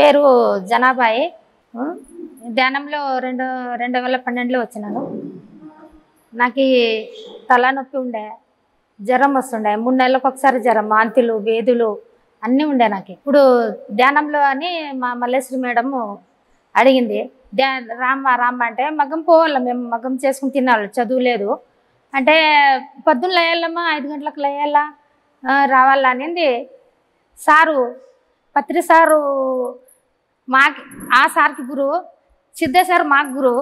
పేరు జనాభాయి ధ్యానంలో రెండు రెండు వేల పన్నెండులో వచ్చినాను నాకు తలనొప్పి ఉండే జ్వరం వస్తుండే మూడు నెలలకు ఒకసారి జ్వరం వాంతిలు వేదులు అన్నీ ఉండే నాకు ఇప్పుడు ధ్యానంలో అని మా మల్లేశ్వరి మేడము అడిగింది ధ్యా రామ్మ రామ్మ అంటే మగం పోవాలి మేము మగం చేసుకుని తినాలి చదువు లేదు అంటే పొద్దున్న లేయాలమ్మా ఐదు గంటలకు లేయాలా రావాలా అనింది సారు పత్రి సారు మాకు ఆ సార్కి గురువు సిద్ధేశ్వర్ మాకు గురువు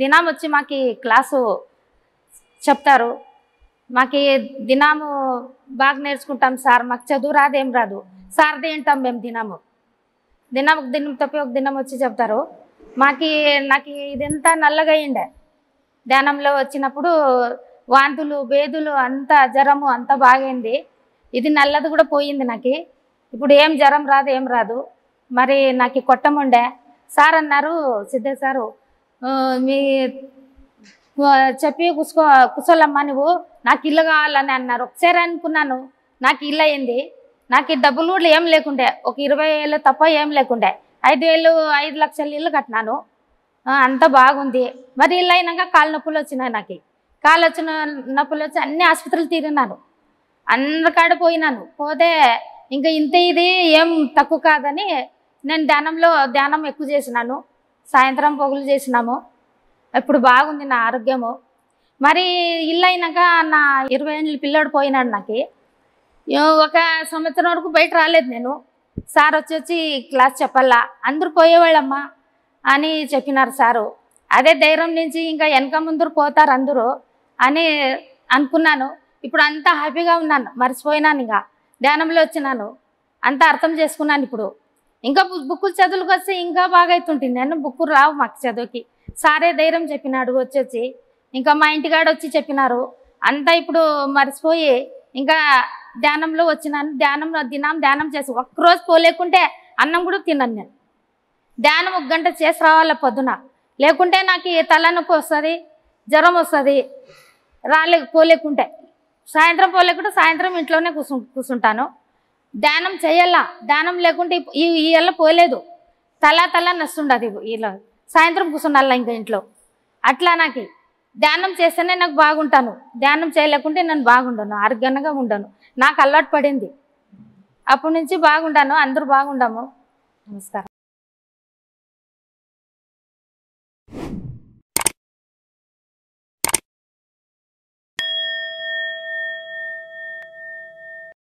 దినం వచ్చి మాకు క్లాసు చెప్తారు మాకు దినాము బాగా నేర్చుకుంటాం సార్ మాకు చదువు రాదు ఏం రాదు సార్ తింటాం మేము దినము దినం ఒక దినం తప్పి ఒక దినం వచ్చి చెప్తారు మాకి నాకు ఇదంతా నల్లగా అయిండే ధ్యానంలో వచ్చినప్పుడు వాంతులు బేదులు అంతా జ్వరము అంత బాగైంది ఇది నల్లది కూడా పోయింది నాకు ఇప్పుడు ఏం జ్వరం రాదు ఏం రాదు మరి నాకు కొట్టముండే సార్ అన్నారు సిద్ధయ్య సారు మీ చెప్పి కుసుకో కుసలమ్మా నువ్వు నాకు ఇల్లు కావాలని అన్నారు ఒకసారి అనుకున్నాను నాకు ఇల్లు అయింది నాకు డబ్బులు కూడా ఏం లేకుండే ఒక ఇరవై వేలు తప్ప ఏం లేకుండే ఐదు వేలు ఐదు లక్షల ఇల్లు కట్టినాను అంత బాగుంది మరి ఇల్లు అయినాక కాళ్ళ నొప్పులు వచ్చినాయి నాకు కాళ్ళు వచ్చిన నొప్పులు వచ్చి అన్ని ఆసుపత్రులు తిరిగినాను అందరికాడ పోయినాను పోతే ఇంకా ఇంత ఇది ఏం తక్కువ కాదని నేను ధ్యానంలో ధ్యానం ఎక్కువ చేసినాను సాయంత్రం పొగులు చేసినాము ఇప్పుడు బాగుంది నా ఆరోగ్యము మరి ఇల్లు అయినాక నా ఇరవై ఏళ్ళ పిల్లోడు పోయినాడు నాకు ఒక సంవత్సరం వరకు బయట రాలేదు నేను సార్ వచ్చి వచ్చి క్లాస్ చెప్పాలా అందరూ పోయేవాళ్ళమ్మా అని చెప్పినారు సారు అదే ధైర్యం నుంచి ఇంకా వెనక ముందరు పోతారు అందరూ అని అనుకున్నాను ఇప్పుడు అంతా హ్యాపీగా ఉన్నాను మర్చిపోయినాను ఇంకా ధ్యానంలో వచ్చినాను అంతా అర్థం చేసుకున్నాను ఇప్పుడు ఇంకా బుక్కులు చదువులకు వస్తే ఇంకా బాగా అవుతుంటుంది అని బుక్కులు రావు మాకు చదువుకి సారే ధైర్యం చెప్పినాడు వచ్చేసి ఇంకా మా ఇంటికాడ వచ్చి చెప్పినారు అంతా ఇప్పుడు మర్చిపోయి ఇంకా ధ్యానంలో వచ్చినాను ధ్యానంలో దినం ధ్యానం చేసి ఒక్కరోజు పోలేకుంటే అన్నం కూడా తిన్నాను నేను ధ్యానం ఒక గంట చేసి రావాలి పొద్దున లేకుంటే నాకు తలనొప్పి వస్తుంది జ్వరం వస్తుంది రాలే పోలేకుంటే సాయంత్రం పోలేకుంటే సాయంత్రం ఇంట్లోనే కూర్చు కూర్చుంటాను దానం చేయాలా దానం లేకుంటే ఈ ఇవల్ల పోలేదు తలా తలా నస్తుండదు ఇలా సాయంత్రం కూర్చుండాల ఇంకా ఇంట్లో అట్లా నాకు ధ్యానం చేస్తేనే నాకు బాగుంటాను ధ్యానం చేయలేకుంటే నేను బాగుండను ఆరోగ్యంగా ఉండను నాకు అలవాటు పడింది అప్పటి నుంచి బాగుండాను అందరూ బాగుండము నమస్కారం